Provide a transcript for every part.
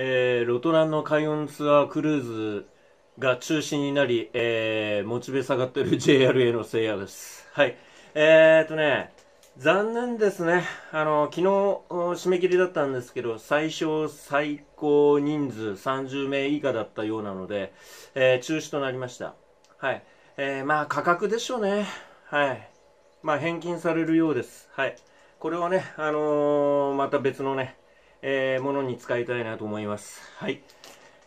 えー、ロトランの海運ツアークルーズが中止になり、えー、モチベ下がってる JRA のせいやです。はい。えー、っとね、残念ですね。あの、昨日、締め切りだったんですけど、最小最高人数30名以下だったようなので、えー、中止となりました。はい。えー、まあ、価格でしょうね。はい。まあ、返金されるようです。はい。これはね、あのー、また別のね、えー、ものに使いたいなと思います。はい。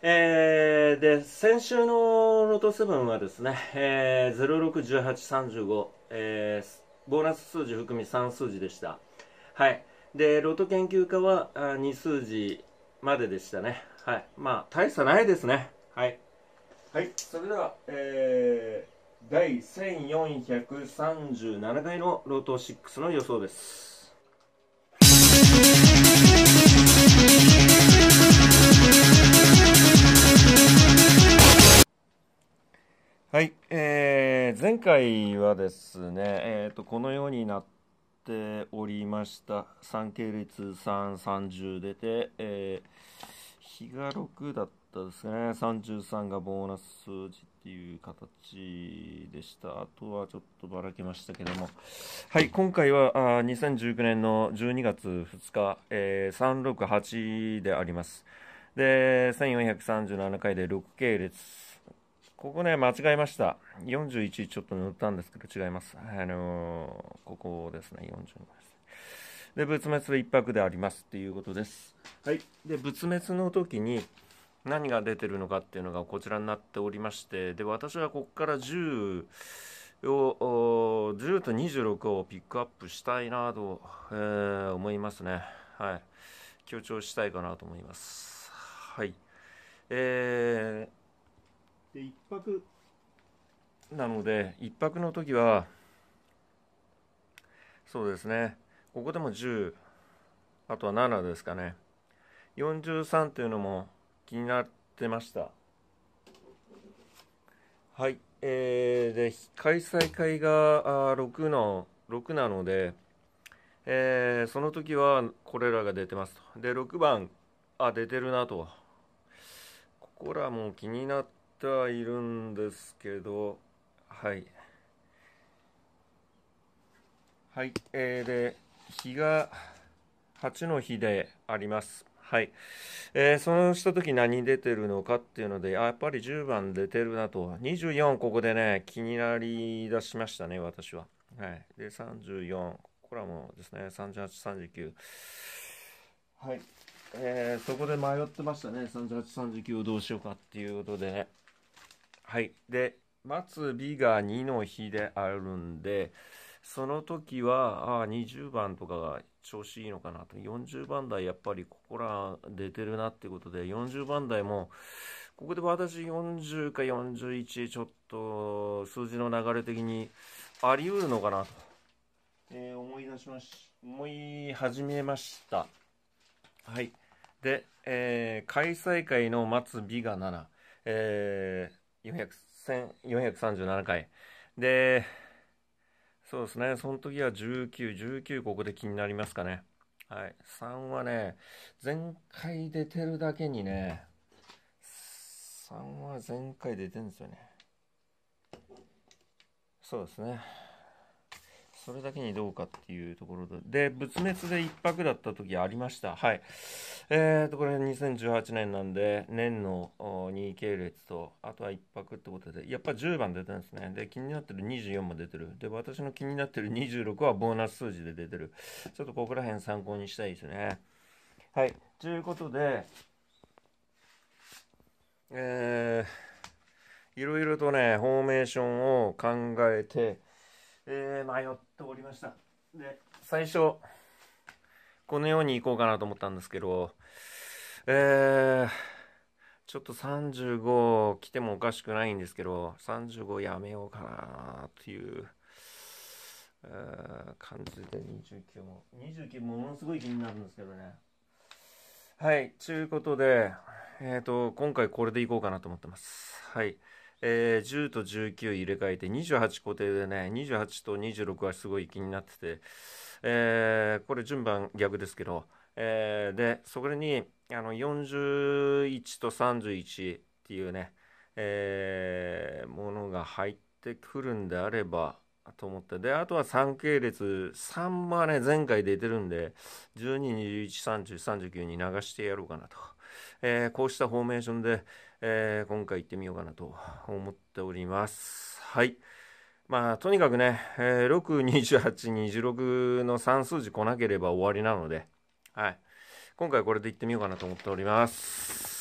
えー、で、先週のロト7はですね、えー、061835、えー、ボーナス数字含み3数字でした。はい。で、ロト研究家はあ2数字まででしたね。はい。まあ、大差ないですね。はい。はい。それでは、えー、第1437回のロート6の予想です。はい、えー、前回はですね、えーとこのようになっておりました3系列330出て、えー、日が6だったったですね。33がボーナス数字っていう形でした。あとはちょっとばらけましたけども。はい、今回はあ2019年の12月2日、えー、368であります。で、1437回で6系列。ここね、間違えました。41ちょっと塗ったんですけど違います。あのー、ここですね、42です。で、仏滅は1泊でありますっていうことです。はい。で、仏滅の時に、何が出てるのかっていうのがこちらになっておりましてで私はここから10を10と26をピックアップしたいなと、えー、思いますねはい強調したいかなと思いますはいえー、で1泊なので1泊の時はそうですねここでも10あとは7ですかね43というのも気になってましたはいえー、で開催会があ 6, の6なので、えー、その時はこれらが出てますとで6番あ出てるなとここらも気になってはいるんですけどはいはいえー、で日が8の日でありますはい、えー、そうした時何出てるのかっていうのでやっぱり10番出てるなと24ここでね気になりだしましたね私は、はい、で34これはもうですね3839はいえー、そこで迷ってましたね38、39をどうしようかっていうことで、ね、はいでつ美が2の日であるんでその時は、ああ、20番とかが調子いいのかなと、40番台やっぱりここら出てるなってことで、40番台も、ここで私40か41、ちょっと数字の流れ的にあり得るのかなと、えー、思い出しまし、思い始めました。はい。で、えー、開催会の末美が7、えー、437回。で、そうですね、その時は19、19ここで気になりますかね。はい、3はね、前回出てるだけにね、3は前回出てるんですよね。そうですね。それだけにどうかっていうところで、で仏滅で1泊だった時ありました。はい。えーと、これ2018年なんで、年の2系列と、あとは1泊ってことで、やっぱ10番出たんですね。で、気になってる24も出てる。で、私の気になってる26はボーナス数字で出てる。ちょっとここら辺参考にしたいですね。はい。ということで、えー、いろいろとね、フォーメーションを考えて、えー、迷っておりましたで最初このように行こうかなと思ったんですけどえー、ちょっと35来てもおかしくないんですけど35やめようかなという感じで29も29もものすごい気になるんですけどねはいということでえっ、ー、と今回これでいこうかなと思ってますはいえー、10と19入れ替えて28固定でね28と26はすごい気になってて、えー、これ順番逆ですけど、えー、でそれにあの41と31っていうね、えー、ものが入ってくるんであればと思ってであとは3系列3はね前回出てるんで12213039に流してやろうかなと、えー、こうしたフォーメーションでえー、今回行ってみようかなと思っております。はい。まあ、とにかくね、えー、6、28、26の3数字来なければ終わりなので、はい。今回これで行ってみようかなと思っております。